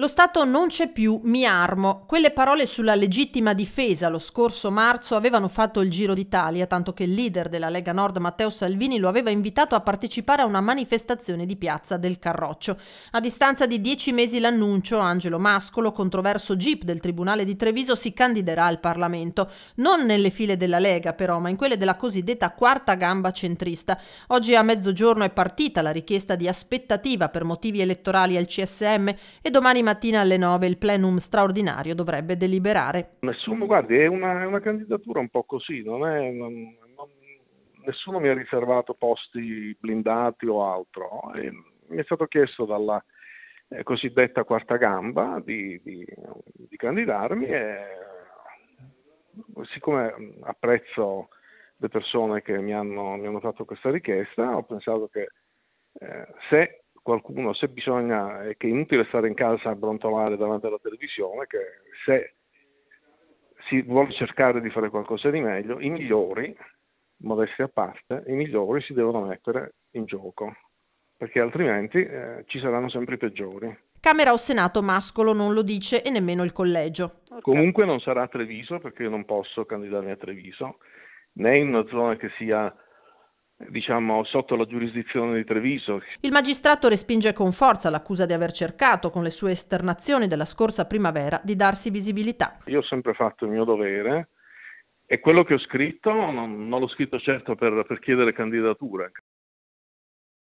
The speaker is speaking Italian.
Lo Stato non c'è più, mi armo. Quelle parole sulla legittima difesa lo scorso marzo avevano fatto il giro d'Italia, tanto che il leader della Lega Nord Matteo Salvini lo aveva invitato a partecipare a una manifestazione di piazza del Carroccio. A distanza di dieci mesi l'annuncio, Angelo Mascolo, controverso GIP del Tribunale di Treviso, si candiderà al Parlamento. Non nelle file della Lega, però, ma in quelle della cosiddetta quarta gamba centrista. Oggi a mezzogiorno è partita la richiesta di aspettativa per motivi elettorali al CSM e domani mattina alle 9 il plenum straordinario dovrebbe deliberare. Nessuno, guardi, è una, è una candidatura un po' così, non è, non, non, nessuno mi ha riservato posti blindati o altro. E eh, mi è stato chiesto dalla eh, cosiddetta quarta gamba di, di, di candidarmi e siccome mm, apprezzo le persone che mi hanno, mi hanno fatto questa richiesta, ho pensato che eh, se qualcuno se bisogna, è che è inutile stare in casa a brontolare davanti alla televisione, che se si vuole cercare di fare qualcosa di meglio, i migliori, modesti a parte, i migliori si devono mettere in gioco, perché altrimenti eh, ci saranno sempre i peggiori. Camera o Senato Mascolo non lo dice e nemmeno il collegio. Okay. Comunque non sarà a Treviso perché io non posso candidarmi a Treviso, né in una zona che sia diciamo, sotto la giurisdizione di Treviso. Il magistrato respinge con forza l'accusa di aver cercato, con le sue esternazioni della scorsa primavera, di darsi visibilità. Io ho sempre fatto il mio dovere e quello che ho scritto non, non l'ho scritto certo per, per chiedere candidature.